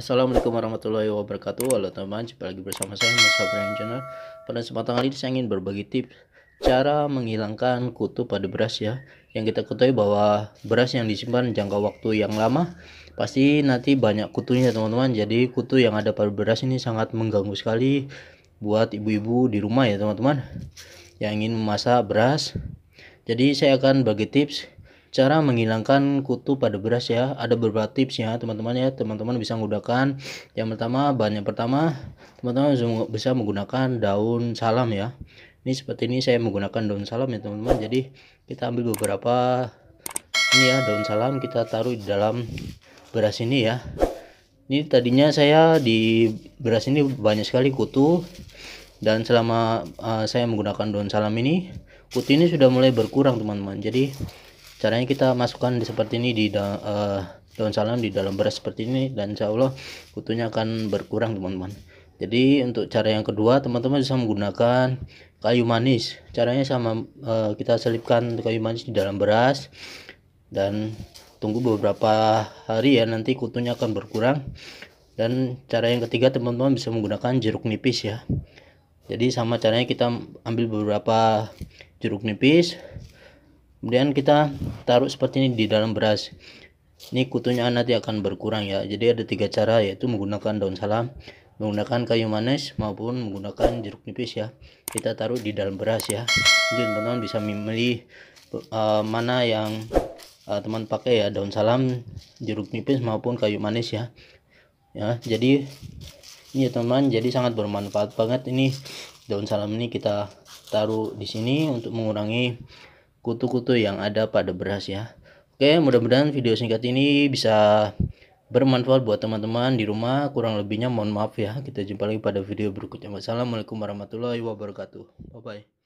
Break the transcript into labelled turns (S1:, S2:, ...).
S1: Assalamualaikum warahmatullahi wabarakatuh Halo teman, teman jumpa lagi bersama saya Musa Brian Channel Pada kesempatan kali ini saya ingin berbagi tips Cara menghilangkan kutu pada beras ya Yang kita ketahui bahwa beras yang disimpan jangka waktu yang lama Pasti nanti banyak kutunya ya teman-teman Jadi kutu yang ada pada beras ini sangat mengganggu sekali Buat ibu-ibu di rumah ya teman-teman Yang ingin memasak beras Jadi saya akan bagi tips cara menghilangkan kutu pada beras ya ada beberapa tips ya teman-teman ya teman-teman bisa menggunakan yang pertama bahan yang pertama teman-teman bisa menggunakan daun salam ya ini seperti ini saya menggunakan daun salam ya teman-teman jadi kita ambil beberapa ini ya daun salam kita taruh di dalam beras ini ya ini tadinya saya di beras ini banyak sekali kutu dan selama uh, saya menggunakan daun salam ini kutu ini sudah mulai berkurang teman-teman jadi caranya kita masukkan di seperti ini di da, uh, daun salam di dalam beras seperti ini dan insya Allah kutunya akan berkurang teman-teman jadi untuk cara yang kedua teman-teman bisa menggunakan kayu manis caranya sama uh, kita selipkan kayu manis di dalam beras dan tunggu beberapa hari ya nanti kutunya akan berkurang dan cara yang ketiga teman-teman bisa menggunakan jeruk nipis ya jadi sama caranya kita ambil beberapa jeruk nipis kemudian kita taruh seperti ini di dalam beras ini kutunya nanti akan berkurang ya jadi ada tiga cara yaitu menggunakan daun salam menggunakan kayu manis maupun menggunakan jeruk nipis ya kita taruh di dalam beras ya jadi teman-teman bisa memilih uh, eh, mana yang uh, teman pakai ya daun salam jeruk nipis maupun kayu manis ya ya jadi ini ya teman teman jadi sangat bermanfaat banget ini daun salam ini kita taruh di sini untuk mengurangi kutu-kutu yang ada pada beras ya. Oke, mudah-mudahan video singkat ini bisa bermanfaat buat teman-teman di rumah. Kurang lebihnya mohon maaf ya. Kita jumpa lagi pada video berikutnya. Wassalamualaikum warahmatullahi wabarakatuh. Bye bye.